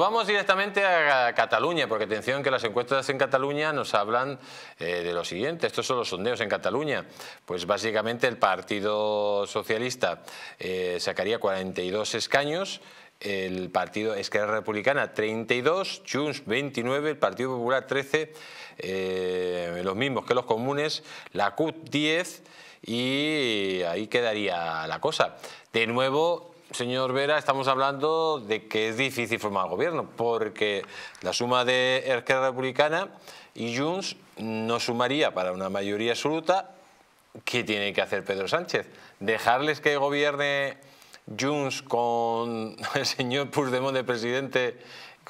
Vamos directamente a Cataluña, porque atención que las encuestas en Cataluña nos hablan eh, de lo siguiente. Estos son los sondeos en Cataluña. Pues básicamente el Partido Socialista eh, sacaría 42 escaños, el Partido Esquerra Republicana 32, Junts 29, el Partido Popular 13, eh, los mismos que los comunes, la CUT 10 y ahí quedaría la cosa. De nuevo, señor Vera, estamos hablando de que es difícil formar gobierno, porque la suma de Esquerra Republicana y Junts no sumaría para una mayoría absoluta. ¿Qué tiene que hacer Pedro Sánchez? ¿Dejarles que gobierne Junts con el señor Puigdemont de presidente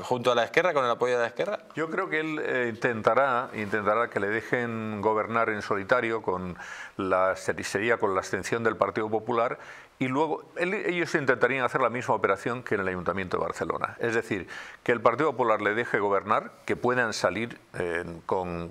junto a la izquierda, con el apoyo de la izquierda? Yo creo que él eh, intentará, intentará que le dejen gobernar en solitario con la sería con la abstención del Partido Popular y luego ellos intentarían hacer la misma operación que en el Ayuntamiento de Barcelona. Es decir, que el Partido Popular le deje gobernar, que puedan salir eh, con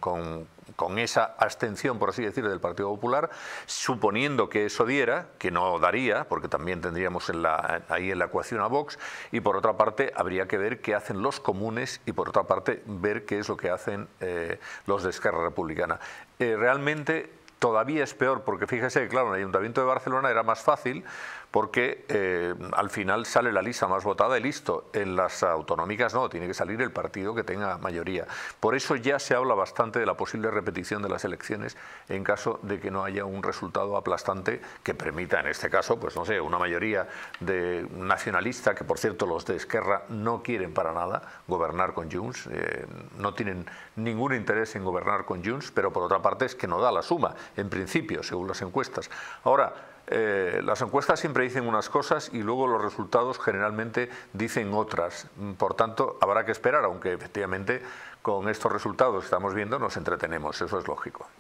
con esa abstención, por así decirlo, del Partido Popular, suponiendo que eso diera, que no daría, porque también tendríamos en la, ahí en la ecuación a Vox, y por otra parte habría que ver qué hacen los comunes y por otra parte ver qué es lo que hacen eh, los de Esquerra Republicana. Eh, realmente Todavía es peor porque fíjese, que claro, en el Ayuntamiento de Barcelona era más fácil porque eh, al final sale la lista más votada y listo. En las autonómicas no, tiene que salir el partido que tenga mayoría. Por eso ya se habla bastante de la posible repetición de las elecciones en caso de que no haya un resultado aplastante que permita, en este caso, pues no sé, una mayoría de nacionalista, que por cierto los de Esquerra no quieren para nada gobernar con Junts, eh, no tienen ningún interés en gobernar con Junts, pero por otra parte es que no da la suma en principio, según las encuestas. Ahora, eh, las encuestas siempre dicen unas cosas y luego los resultados generalmente dicen otras. Por tanto, habrá que esperar, aunque efectivamente con estos resultados que estamos viendo nos entretenemos, eso es lógico.